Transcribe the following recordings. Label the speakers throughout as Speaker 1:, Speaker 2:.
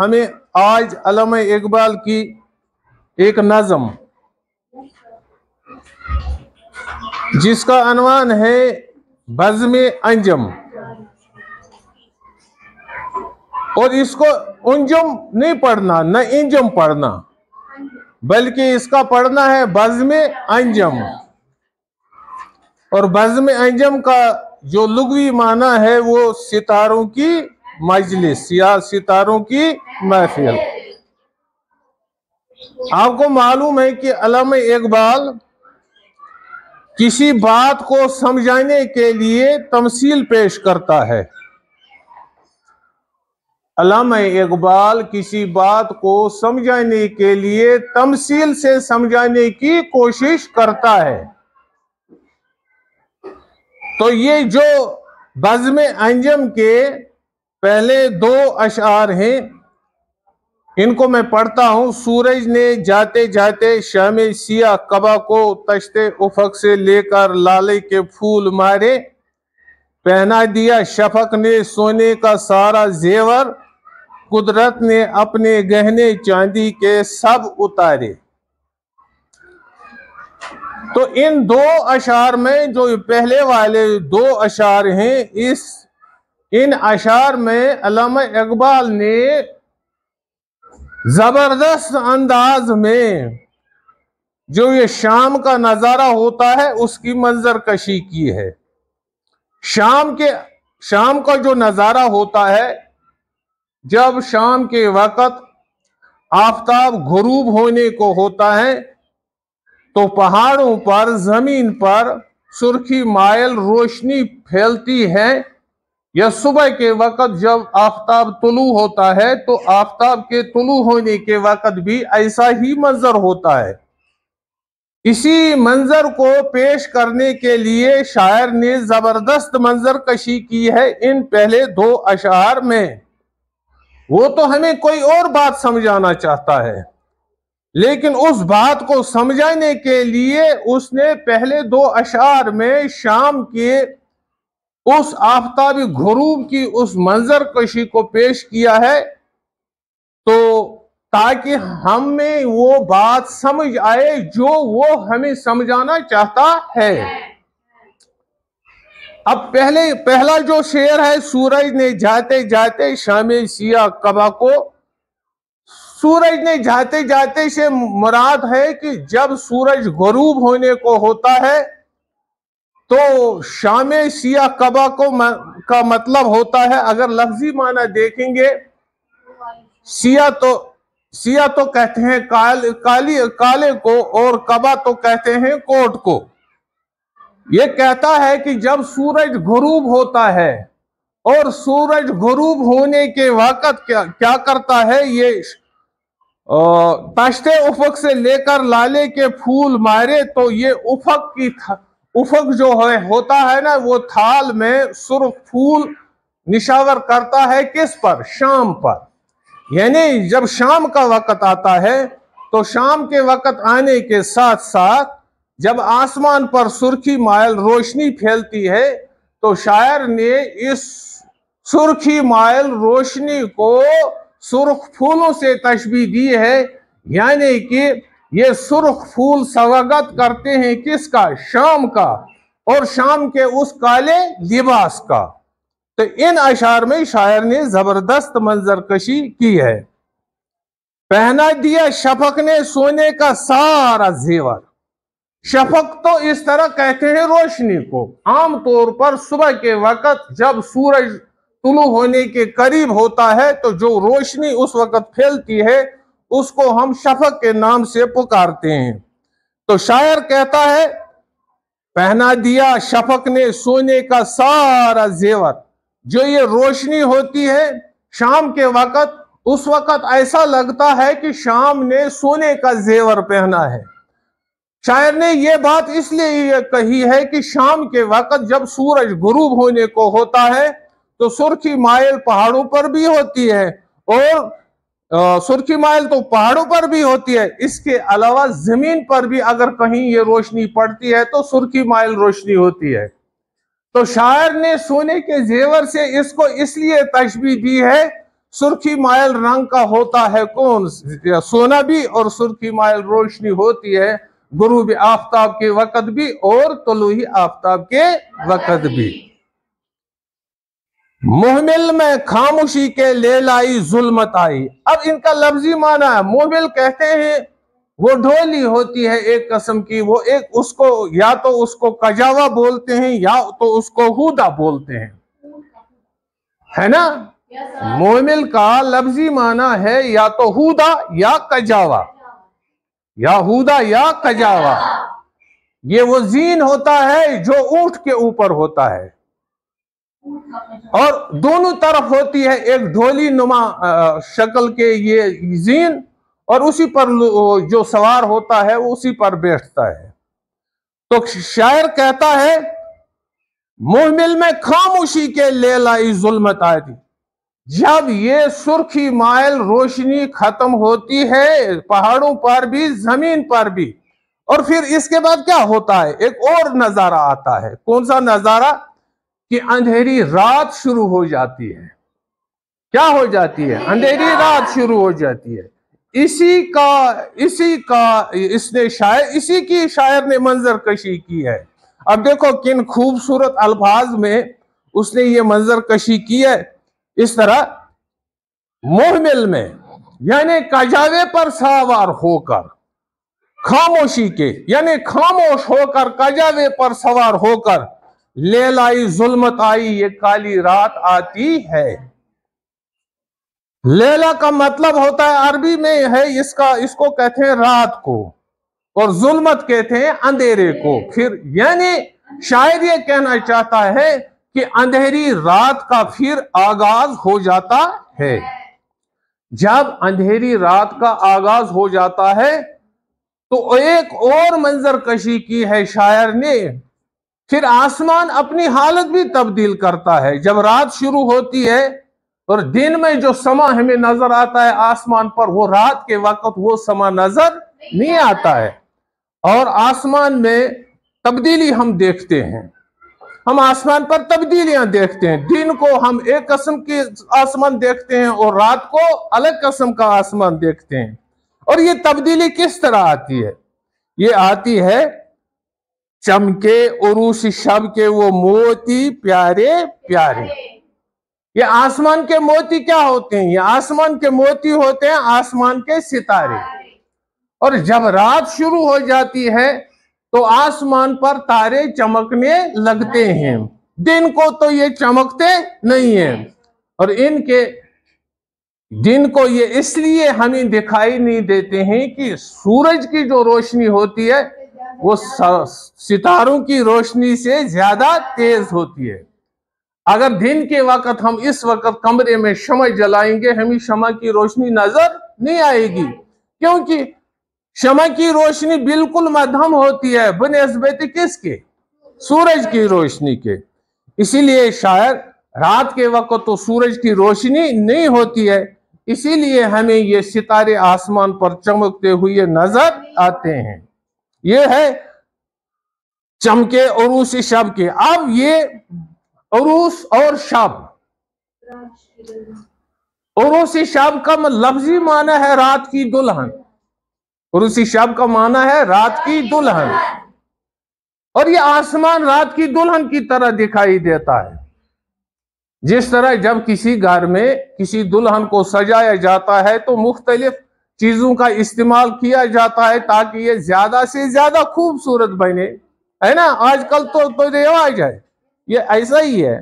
Speaker 1: हमें आज अलम इकबाल की एक नज़म जिसका अनवान है बज़म अंजम और इसको उंजम नहीं पढ़ना न इंजम पढ़ना बल्कि इसका पढ़ना है बज़म अंजम और बज़म अंजम का जो लुगवी माना है वो सितारों की मजलिस या सितारों की महफिल आपको मालूम है कि अलम इकबाल किसी बात को समझाने के लिए तमसील पेश करता है अलम इकबाल किसी बात को समझाने के लिए तमसील से समझाने की कोशिश करता है तो ये जो बज़म अंजम के पहले दो अशार हैं इनको मैं पढ़ता हूँ सूरज ने जाते जाते शाम सिया कबा को तश्ते उफक से लेकर लाले के फूल मारे पहना दिया शफक ने सोने का सारा जेवर कुदरत ने अपने गहने चांदी के सब उतारे तो इन दो अशार में जो पहले वाले दो अशार हैं इस इन अशार में अलामा इकबाल ने ज़बरदस्त अंदाज में जो ये शाम का नज़ारा होता है उसकी मंजर कशी की है शाम के शाम का जो नज़ारा होता है जब शाम के वक़्त आफ्ताब गुरूब होने को होता है तो पहाड़ों पर ज़मीन पर सुर्खी मायल रोशनी फैलती है या सुबह के वक़्त जब आफ्ताब तुलू होता है तो आफ्ताब के तुलू होने के वक़्त भी ऐसा ही मंजर होता है इसी मंजर को पेश करने के लिए शायर ने जबरदस्त मंजर कशी की है इन पहले दो अशार में वो तो हमें कोई और बात समझाना चाहता है लेकिन उस बात को समझाने के लिए उसने पहले दो अशार में शाम के उस आफ्ताबी घरूब की उस मंजर कशी को पेश किया है तो ताकि हमें वो बात समझ आए जो वो हमें समझाना चाहता है अब पहले पहला जो शेर है सूरज ने जाते जाते शाम सिया कबा को सूरज ने जाते जाते से मुराद है कि जब सूरज गरूब होने को होता है तो शाम शिया कबा को म, का मतलब होता है अगर लफ्जी माना देखेंगे सिया तो सिया तो कहते हैं काल, काली काले को और कबा तो कहते हैं कोट को ये कहता है कि जब सूरज गुरूब होता है और सूरज गुरूब होने के वक़्त क्या क्या करता है ये तश्ते उफक से लेकर लाले के फूल मारे तो ये उफक की था, उफक जो है होता है ना वो थाल में सुर्ख फूल निशावर करता है किस पर शाम पर यानी जब शाम का वक्त आता है तो शाम के वक्त आने के साथ साथ जब आसमान पर सुर्खी मायल रोशनी फैलती है तो शायर ने इस सुर्खी मायल रोशनी को सुर्ख फूलों से तशबी दी है यानी कि ये सुर्ख फूल स्वागत करते हैं किसका शाम का और शाम के उस काले लिबास का तो इन अशार में शायर ने जबरदस्त मंजर कशी की है पहना दिया शफक ने सोने का सारा जेवर शफक तो इस तरह कहते हैं रोशनी को आमतौर पर सुबह के वक्त जब सूरज तुलू होने के करीब होता है तो जो रोशनी उस वक्त फैलती है उसको हम शफक के नाम से पुकारते हैं तो शायर कहता है पहना दिया शफक ने सोने का सारा जेवर जो ये रोशनी होती है शाम के वक्त उस वक्त ऐसा लगता है कि शाम ने सोने का जेवर पहना है शायर ने यह बात इसलिए कही है कि शाम के वक्त जब सूरज गुरूब होने को होता है तो सुर्खी मायल पहाड़ों पर भी होती है और सुर्खी माइल तो पहाड़ों पर भी होती है इसके अलावा जमीन पर भी अगर कहीं ये रोशनी पड़ती है तो सुर्खी माइल रोशनी होती है तो शायर ने सोने के जेवर से इसको इसलिए तशबी दी है सुर्खी माइल रंग का होता है कौन सोना भी और सुर्खी माइल रोशनी होती है भी आफ्ताब के वक़्त भी और तलुही आफ्ताब के वक़्त भी मुहमिल में खामोशी के ले लाई जुलमत आई अब इनका लफ्जी माना है मुहमिल कहते हैं वो ढोली होती है एक कस्म की वो एक उसको या तो उसको कजावा बोलते हैं या तो उसको हुदा बोलते हैं है ना मोमिल का लफ्जी माना है या तो हुदा या कजावा या हुदा या कजावा ये वो जीन होता है जो ऊंट के ऊपर होता है और दोनों तरफ होती है एक ढोली नुमा शक्ल के ये जीन और उसी पर जो सवार होता है वो उसी पर बैठता है तो शायर कहता है मुहमिल में खामोशी के ले लाई जुल्मत आती जब ये सुर्खी माइल रोशनी खत्म होती है पहाड़ों पर भी जमीन पर भी और फिर इसके बाद क्या होता है एक और नजारा आता है कौन सा नजारा कि अंधेरी रात शुरू हो जाती है क्या हो जाती है अंधेरी रात शुरू हो जाती है इसी का इसी का इसने शायर इसी की शायर ने मंजर कशी की है अब देखो किन खूबसूरत अल्फाज में उसने ये मंजर कशी की है इस तरह मोहमिल में यानी कजावे पर सवार होकर खामोशी के यानी खामोश होकर कजावे पर सवार होकर ले लाई जुलमत आई ये काली रात आती है लेला का मतलब होता है अरबी में है इसका इसको कहते हैं रात को और जुलमत कहते हैं अंधेरे को फिर यानी शायद ये कहना चाहता है कि अंधेरी रात का फिर आगाज हो जाता है जब अंधेरी रात का आगाज हो जाता है तो एक और मंजर कशी की है शायर ने फिर आसमान अपनी हालत भी तब्दील करता है जब रात शुरू होती है और दिन में जो समा हमें नजर आता है आसमान पर वो रात के वक्त वो समा नजर नहीं आता है और आसमान में तब्दीली हम देखते हैं हम आसमान पर तब्दीलियां देखते हैं दिन को हम एक कस्म के आसमान देखते हैं और रात को अलग कस्म का आसमान देखते हैं और ये तब्दीली किस तरह आती है ये आती है चमके और उस शब के वो मोती प्यारे प्यारे ये आसमान के मोती क्या होते हैं ये आसमान के मोती होते हैं आसमान के सितारे और जब रात शुरू हो जाती है तो आसमान पर तारे चमकने लगते हैं दिन को तो ये चमकते नहीं है और इनके दिन को ये इसलिए हमें दिखाई नहीं देते हैं कि सूरज की जो रोशनी होती है वो सितारों की रोशनी से ज्यादा तेज होती है अगर दिन के वक्त हम इस वक्त कमरे में शमा जलाएंगे हमें शमा की रोशनी नजर नहीं आएगी क्योंकि शमा की रोशनी बिल्कुल मध्यम होती है बनस्बत किसके सूरज की रोशनी के इसीलिए शायद रात के वक्त तो सूरज की रोशनी नहीं होती है इसीलिए हमें ये सितारे आसमान पर चमकते हुए नजर आते हैं ये है चमके उरूस शब के अब ये अरूस और शब उसी शब का लफ्जी माना है रात की दुल्हन उसी शब का माना है रात की दुल्हन और ये आसमान रात की दुल्हन की तरह दिखाई देता है जिस तरह जब किसी घर में किसी दुल्हन को सजाया जाता है तो मुख्तलिफ चीजों का इस्तेमाल किया जाता है ताकि ये ज्यादा से ज्यादा खूबसूरत बने है ना आजकल तो, तो रिवाज है ये ऐसा ही है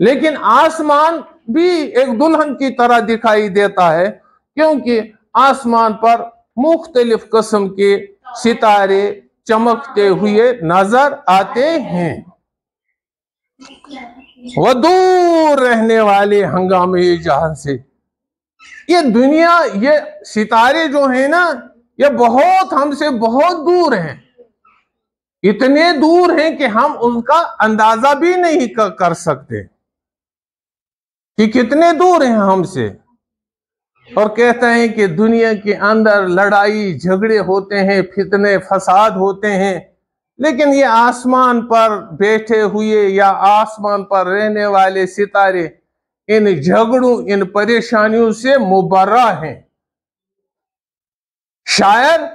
Speaker 1: लेकिन आसमान भी एक दुल्हन की तरह दिखाई देता है क्योंकि आसमान पर मुख्तलिफ कस्म के सितारे चमकते हुए नजर आते हैं वह दूर रहने वाले हंगामे जहां से ये दुनिया ये सितारे जो है ना ये बहुत हमसे बहुत दूर हैं इतने दूर हैं कि हम उनका अंदाजा भी नहीं कर सकते कि कितने दूर हैं हमसे और कहते हैं कि दुनिया के अंदर लड़ाई झगड़े होते हैं फितने फसाद होते हैं लेकिन ये आसमान पर बैठे हुए या आसमान पर रहने वाले सितारे इन झगड़ों इन परेशानियों से मुबर्रा हैं शायर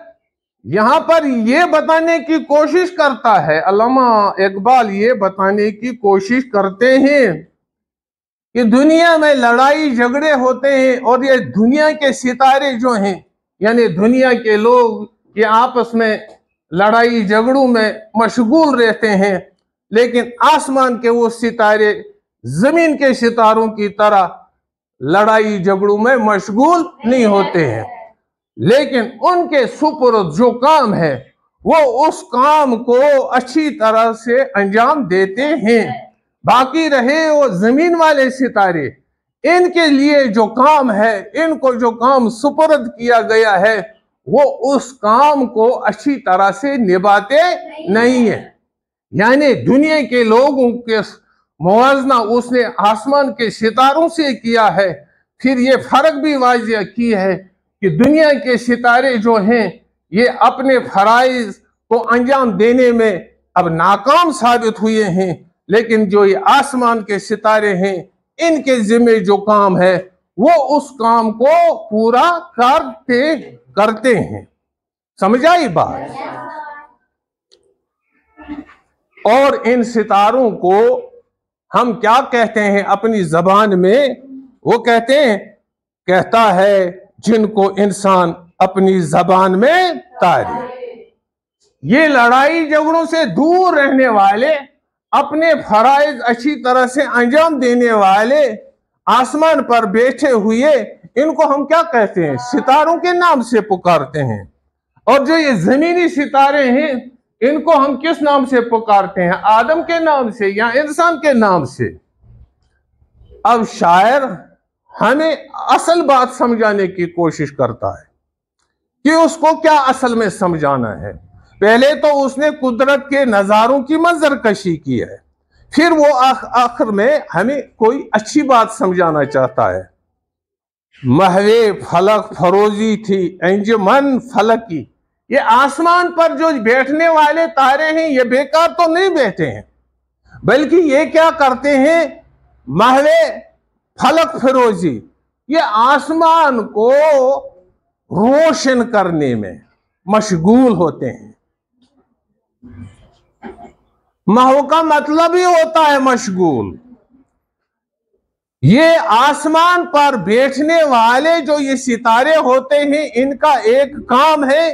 Speaker 1: यहां पर यह बताने की कोशिश करता है अलामा इकबाल ये बताने की कोशिश करते हैं कि दुनिया में लड़ाई झगड़े होते हैं और ये दुनिया के सितारे जो हैं यानी दुनिया के लोग ये आपस में लड़ाई झगड़ों में मशगूल रहते हैं लेकिन आसमान के वो सितारे जमीन के सितारों की तरह लड़ाई झगड़ों में मशगूल नहीं होते हैं लेकिन उनके सुपुर जो काम है वो उस काम को अच्छी तरह से अंजाम देते हैं बाकी रहे वो जमीन वाले सितारे इनके लिए जो काम है इनको जो काम सुपुरद किया गया है वो उस काम को अच्छी तरह से निभाते नहीं है यानी दुनिया के लोगों के मुआजना उसने आसमान के सितारों से किया है फिर ये फर्क भी वाज की है कि दुनिया के सितारे जो हैं ये अपने फराइज को अंजाम देने में अब नाकाम साबित हुए हैं लेकिन जो ये आसमान के सितारे हैं इनके जिम्मे जो काम है वो उस काम को पूरा करते करते हैं समझाई बात और इन सितारों को हम क्या कहते हैं अपनी जबान में वो कहते हैं कहता है जिनको इंसान अपनी जबान में तारी ये लड़ाई झगड़ों से दूर रहने वाले अपने फराइज अच्छी तरह से अंजाम देने वाले आसमान पर बैठे हुए इनको हम क्या कहते हैं सितारों के नाम से पुकारते हैं और जो ये जमीनी सितारे हैं इनको हम किस नाम से पुकारते हैं आदम के नाम से या इंसान के नाम से अब शायर हमें असल बात समझाने की कोशिश करता है कि उसको क्या असल में समझाना है पहले तो उसने कुदरत के नज़ारों की मंजर कशी की है फिर वो आखिर में हमें कोई अच्छी बात समझाना चाहता है महवे फलक फरोजी थी एंजमन फलक की ये आसमान पर जो बैठने वाले तारे हैं ये बेकार तो नहीं बैठे हैं बल्कि ये क्या करते हैं महवे फलक फिरोजी ये आसमान को रोशन करने में मशगूल होते हैं महू का मतलब ही होता है मशगूल ये आसमान पर बैठने वाले जो ये सितारे होते हैं इनका एक काम है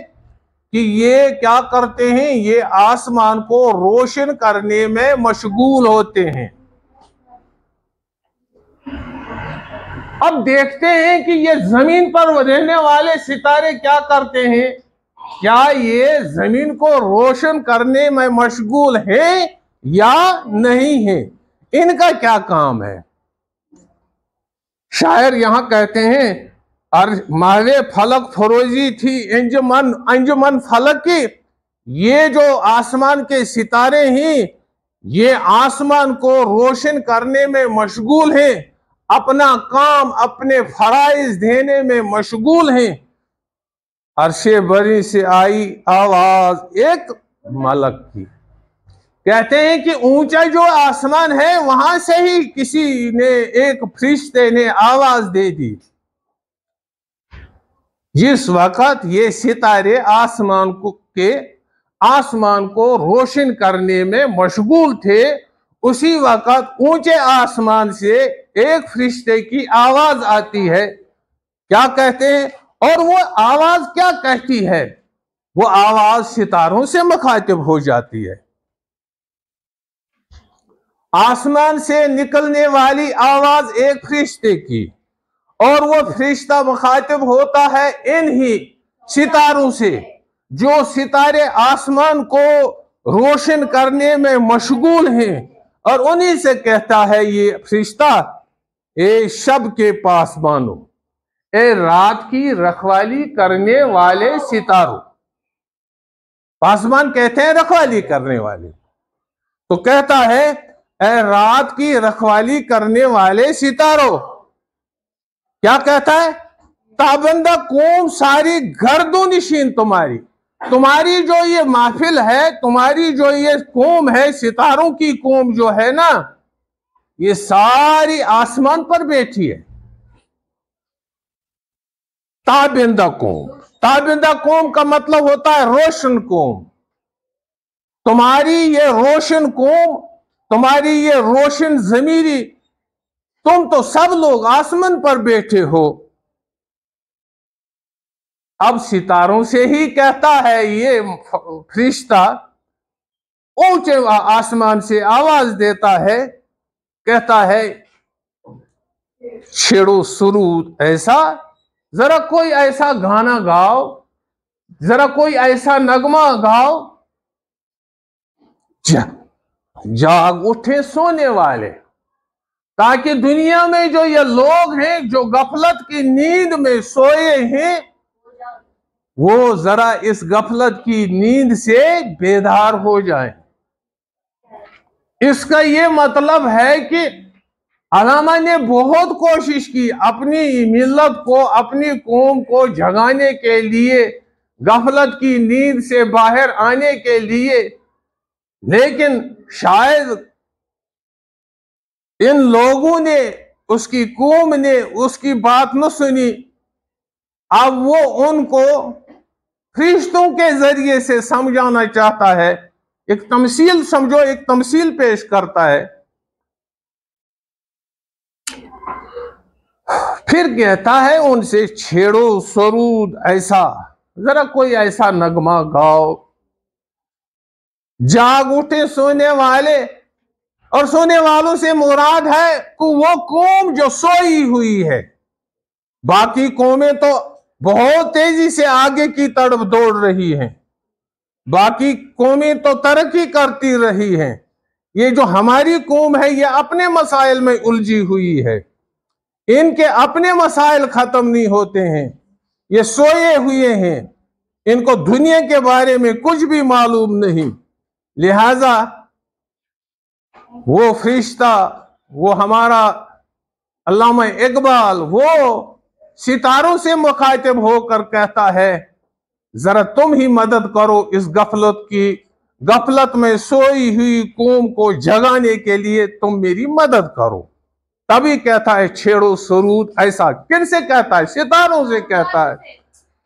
Speaker 1: कि ये क्या करते हैं ये आसमान को रोशन करने में मशगूल होते हैं अब देखते हैं कि ये जमीन पर रहने वाले सितारे क्या करते हैं क्या ये जमीन को रोशन करने में मशगूल है या नहीं है इनका क्या काम है शायर यहां कहते हैं और मारे फलक फरोजी थी अंजुमन अंजुमन फलक की ये जो आसमान के सितारे ही ये आसमान को रोशन करने में मशगूल हैं अपना काम अपने फराइज देने में मशगूल हैं अरशे बरी से आई आवाज एक मलक की कहते हैं कि ऊंचा जो आसमान है वहां से ही किसी ने एक फरिश्ते ने आवाज दे दी जिस वक्त ये सितारे आसमान को के आसमान को रोशन करने में मशगूल थे उसी वक्त ऊंचे आसमान से एक फरिश्ते की आवाज आती है क्या कहते हैं और वो आवाज क्या कहती है वो आवाज सितारों से मुखातिब हो जाती है आसमान से निकलने वाली आवाज एक फरिश्ते की और वो फरिश्ता मुखातिब होता है इन ही सितारों से जो सितारे आसमान को रोशन करने में मशगूल हैं और उन्हीं से कहता है ये फरिश्ता ए शब के पास मानो ए रात की रखवाली करने वाले सितारों पासमान कहते हैं रखवाली करने वाले तो कहता है ए रात की रखवाली करने वाले सितारों क्या कहता है ताबंदा कौम सारी गर्दो निशीन तुम्हारी तुम्हारी जो ये महफिल है तुम्हारी जो ये कौम है सितारों की कौम जो है ना ये सारी आसमान पर बैठी है ताबिंदा कौम ताबिंदा कौम का मतलब होता है रोशन कौम तुम्हारी ये रोशन कौम तुम्हारी ये रोशन जमीरी तुम तो सब लोग आसमान पर बैठे हो अब सितारों से ही कहता है ये फरिश्ता ऊंचे आसमान से आवाज देता है कहता है छेड़ो शुरू ऐसा जरा कोई ऐसा गाना गाओ जरा कोई ऐसा नगमा गाओ जा, जाग उठे सोने वाले ताकि दुनिया में जो ये लोग हैं जो गफलत की नींद में सोए हैं वो जरा इस गफलत की नींद से बेदार हो जाए इसका ये मतलब है कि अलामा ने बहुत कोशिश की अपनी मिलत को अपनी कौम को जगाने के लिए गफलत की नींद से बाहर आने के लिए लेकिन शायद इन लोगों ने उसकी कौम ने उसकी बात न सुनी अब वो उनको फरिश्तों के जरिए से समझाना चाहता है एक तमसील समझो एक तमसील पेश करता है फिर कहता है उनसे छेड़ो सरूद ऐसा जरा कोई ऐसा नगमा गाओ जाग उठे सोने वाले और सोने वालों से मुराद है कि वो कौम जो सोई हुई है बाकी कौमें तो बहुत तेजी से आगे की तरफ दौड़ रही हैं बाकी कौमें तो तरक्की करती रही हैं ये जो हमारी कौम है ये अपने मसाइल में उलझी हुई है इनके अपने मसाइल ख़त्म नहीं होते हैं ये सोए हुए हैं इनको दुनिया के बारे में कुछ भी मालूम नहीं लिहाजा वो फरिश्ता वो हमारा अलामा इकबाल वो सितारों से मुखातिब होकर कहता है जरा तुम ही मदद करो इस गफलत की गफलत में सोई हुई कौम को जगाने के लिए तुम मेरी मदद करो तभी कहता है छेड़ो सरूद ऐसा किन से कहता है सितारों से कहता है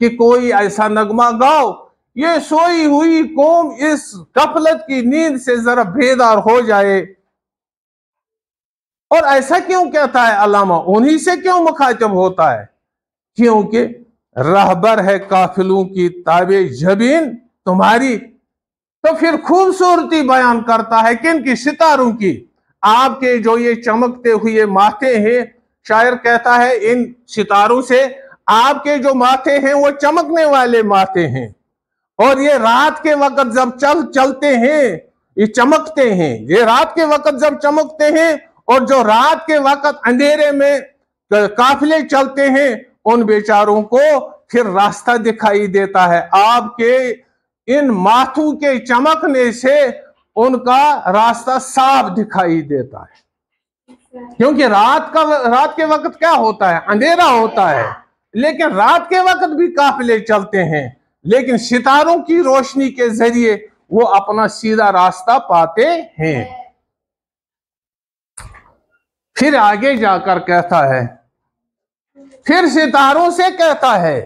Speaker 1: कि कोई ऐसा नगमा गाओ ये सोई हुई कौम इस गफलत की नींद से जरा बेदार हो जाए और ऐसा क्यों कहता है अलामा उन्हीं से क्यों मुखातब होता है क्योंकि रहबर है काफिलों की ताबे जबीन तुम्हारी तो फिर खूबसूरती बयान करता है किन की सितारों की आपके जो ये चमकते हुए माथे हैं शायर कहता है इन सितारों से आपके जो माथे हैं वो चमकने वाले माथे हैं और ये रात के वक्त जब चल चलते हैं ये चमकते हैं ये रात के वक्त जब चमकते हैं और जो रात के वक्त अंधेरे में काफिले चलते हैं उन बेचारों को फिर रास्ता दिखाई देता है आपके इन माथू के चमकने से उनका रास्ता साफ दिखाई देता है क्योंकि रात का रात के वक्त क्या होता है अंधेरा होता है लेकिन रात के वक्त भी काफिले चलते हैं लेकिन सितारों की रोशनी के जरिए वो अपना सीधा रास्ता पाते हैं फिर आगे जाकर कहता है फिर सितारों से कहता है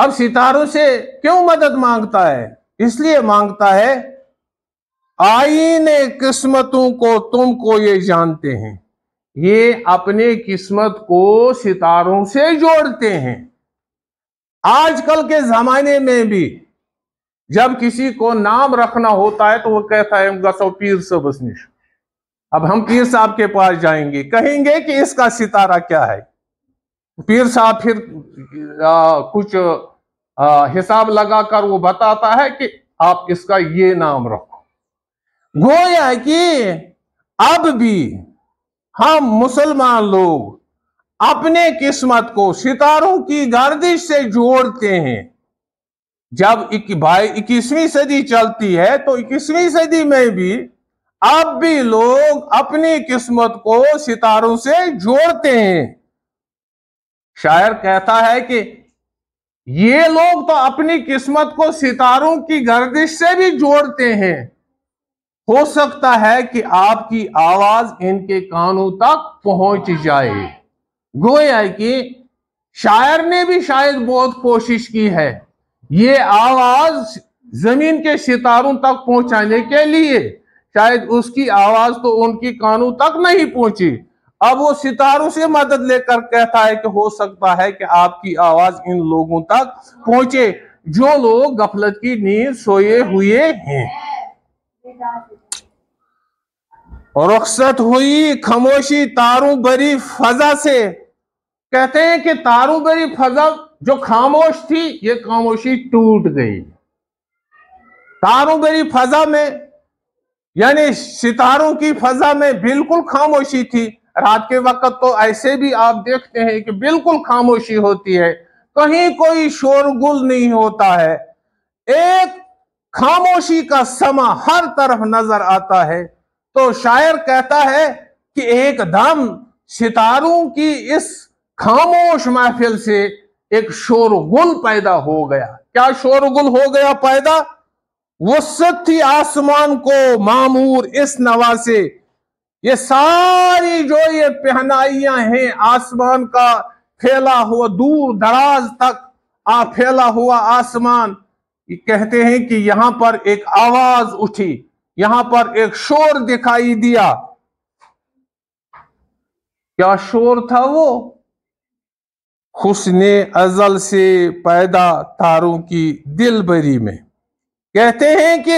Speaker 1: अब सितारों से क्यों मदद मांगता है इसलिए मांगता है आईने किस्मतों को तुमको ये जानते हैं ये अपने किस्मत को सितारों से जोड़ते हैं आजकल के जमाने में भी जब किसी को नाम रखना होता है तो वो कहता है गसो पीर सबसनिश अब हम पीर साहब के पास जाएंगे कहेंगे कि इसका सितारा क्या है पीर साहब फिर आ, कुछ हिसाब लगाकर वो बताता है कि आप इसका ये नाम रखो गोया कि अब भी हम मुसलमान लोग अपने किस्मत को सितारों की गर्दिश से जोड़ते हैं जब भाई इक्कीसवीं सदी चलती है तो इक्कीसवीं सदी में भी अब भी लोग अपनी किस्मत को सितारों से जोड़ते हैं शायर कहता है कि ये लोग तो अपनी किस्मत को सितारों की गर्दिश से भी जोड़ते हैं हो सकता है कि आपकी आवाज इनके कानों तक पहुंच जाए गोया कि शायर ने भी शायद बहुत कोशिश की है ये आवाज जमीन के सितारों तक पहुंचाने के लिए शायद उसकी आवाज तो उनकी कानों तक नहीं पहुंची अब वो सितारों से मदद लेकर कहता है कि हो सकता है कि आपकी आवाज इन लोगों तक पहुंचे जो लोग गफलत की नींद सोए हुए हैं रुखसत हुई खामोशी तारों बरी फजा से कहते हैं कि तारों बरी फजा जो खामोश थी ये खामोशी टूट गई तारों बरी फजा में यानी सितारों की फजा में बिल्कुल खामोशी थी रात के वक्त तो ऐसे भी आप देखते हैं कि बिल्कुल खामोशी होती है कहीं कोई शोरगुल नहीं होता है एक खामोशी का समा हर तरफ नजर आता है तो शायर कहता है कि एकदम सितारों की इस खामोश महफिल से एक शोरगुल पैदा हो गया क्या शोरगुल हो गया पैदा वसत थी आसमान को मामूर इस नवा से ये सारी जो ये पहनाइया हैं आसमान का फैला हुआ दूर दराज तक आ फैला हुआ आसमान कहते हैं कि यहां पर एक आवाज उठी यहां पर एक शोर दिखाई दिया क्या शोर था वो ने अजल से पैदा तारों की दिल बरी में कहते हैं कि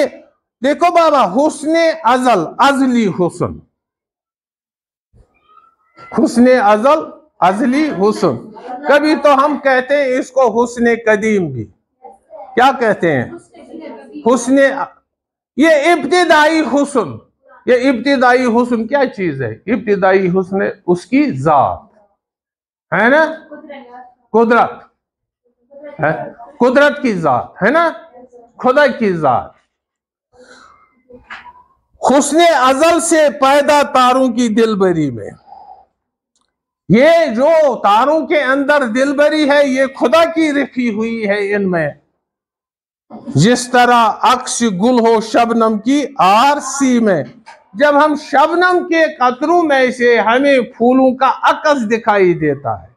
Speaker 1: देखो बाबा हुसन अजल अजली हुसन हुसन अजल अजली हुसन कभी तो हम कहते हैं इसको हुसन कदीम भी क्या कहते हैं हुसन ये इब्तदाई हुसन ये इब्तदाई हुसन क्या चीज है इब्तदाई हुसन उसकी जात है ना कुदरत है कुदरत की जात है ना खुदा की जात हुसन अजल से पैदा तारों की दिलबरी में ये जो तारों के अंदर दिलबरी है ये खुदा की रिखी हुई है इनमें जिस तरह अक्स गुल हो शबनम की आरसी में जब हम शबनम के कतरों में से हमें फूलों का अकस दिखाई देता है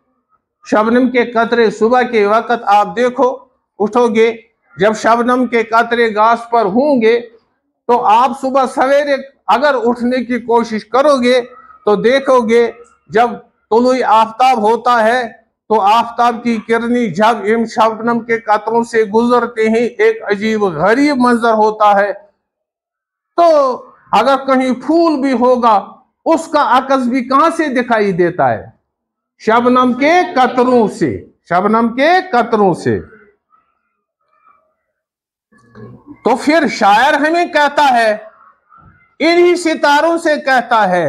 Speaker 1: शबनम के कतरे सुबह के वक्त आप देखो उठोगे जब शबनम के कतरे घास पर होंगे तो आप सुबह सवेरे अगर उठने की कोशिश करोगे तो देखोगे जब तुलु आफ्ताब होता है तो आफ्ताब की किरनी जब इन शबनम के कतरों से गुजरते ही एक अजीब गरीब मंजर होता है तो अगर कहीं फूल भी होगा उसका अकस भी कहां से दिखाई देता है शबनम के कतरों से शबनम के कतरों से तो फिर शायर हमें कहता है इन्हीं सितारों से कहता है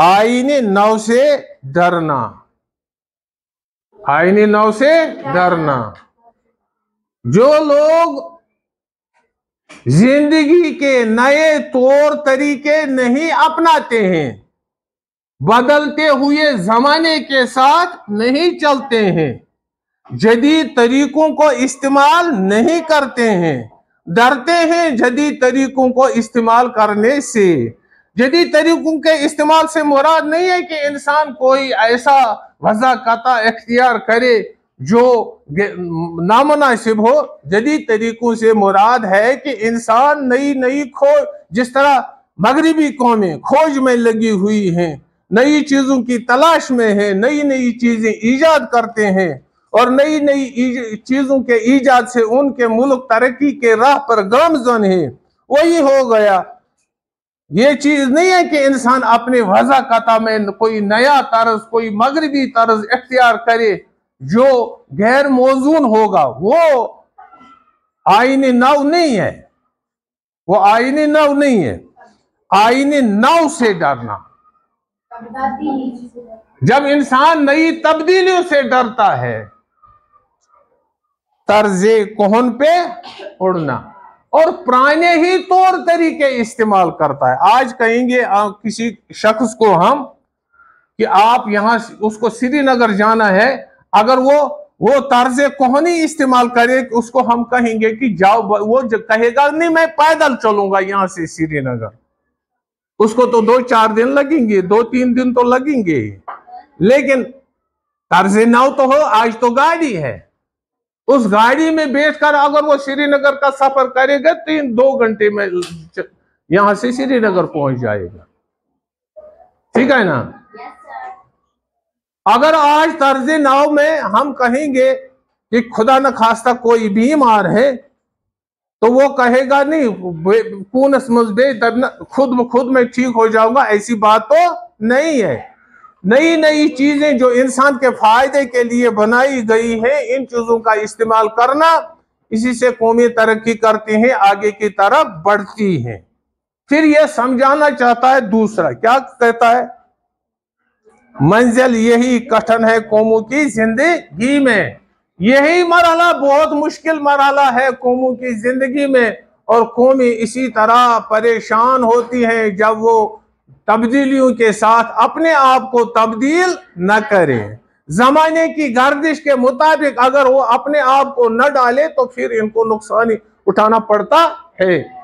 Speaker 1: आईने नौ से डरना आईने नौ से डरना जो लोग जिंदगी के नए तौर तरीके नहीं अपनाते हैं बदलते हुए जमाने के साथ नहीं चलते हैं जदीद तरीकों को इस्तेमाल नहीं करते हैं डरते हैं जदी तरीकों को इस्तेमाल करने से जदी तरीकों के इस्तेमाल से मुराद नहीं है कि इंसान कोई ऐसा वजाकता इख्तियार करे जो नामनासिब हो जदी तरीकों से मुराद है कि इंसान नई नई खोज जिस तरह मगरबी कौमें खोज में लगी हुई हैं नई चीज़ों की तलाश में है नई नई चीज़ें ईजाद करते हैं और नई नई चीज़ों के ईजाद से उनके मुल्क तरक्की के राह पर गामजन है वही हो गया ये चीज़ नहीं है कि इंसान अपने वजह कथा में कोई नया तर्ज कोई मगरबी तर्ज इख्तियार करे जो गैर मौजून होगा वो आइन नव नहीं है वो आइन नव नहीं है आइन नव से डरना जब इंसान नई तब्दीलियों से डरता है तर्जे कोहन पे उड़ना और पुराने ही तौर तरीके इस्तेमाल करता है आज कहेंगे किसी शख्स को हम कि आप यहां उसको श्रीनगर जाना है अगर वो वो तर्ज कोहनी इस्तेमाल करे उसको हम कहेंगे कि जाओ वो कहेगा नहीं मैं पैदल चलूंगा यहां से श्रीनगर उसको तो दो चार दिन लगेंगे दो तीन दिन तो लगेंगे लेकिन तर्ज नाव तो हो आज तो गाड़ी है उस गाड़ी में बैठकर अगर वो श्रीनगर का सफर करेगा तीन दो घंटे में यहां से श्रीनगर पहुंच जाएगा ठीक है ना अगर आज तर्ज नाव में हम कहेंगे कि खुदा न खास्ता कोई बीमार है तो वो कहेगा नहीं कूनस मजबे खुद खुद में ठीक हो जाऊंगा ऐसी बात तो नहीं है नई नई चीजें जो इंसान के फायदे के लिए बनाई गई हैं इन चीजों का इस्तेमाल करना इसी से कौमी तरक्की करती हैं आगे की तरफ बढ़ती हैं फिर यह समझाना चाहता है दूसरा क्या कहता है मंजिल यही कठिन है कौमों की जिंदगी में यही मरहला बहुत मुश्किल मरहला है कौमों की जिंदगी में और कौमी इसी तरह परेशान होती हैं जब वो तब्दीलियों के साथ अपने आप को तब्दील न करे जमाने की गर्दिश के मुताबिक अगर वो अपने आप को न डाले तो फिर इनको नुकसान उठाना पड़ता है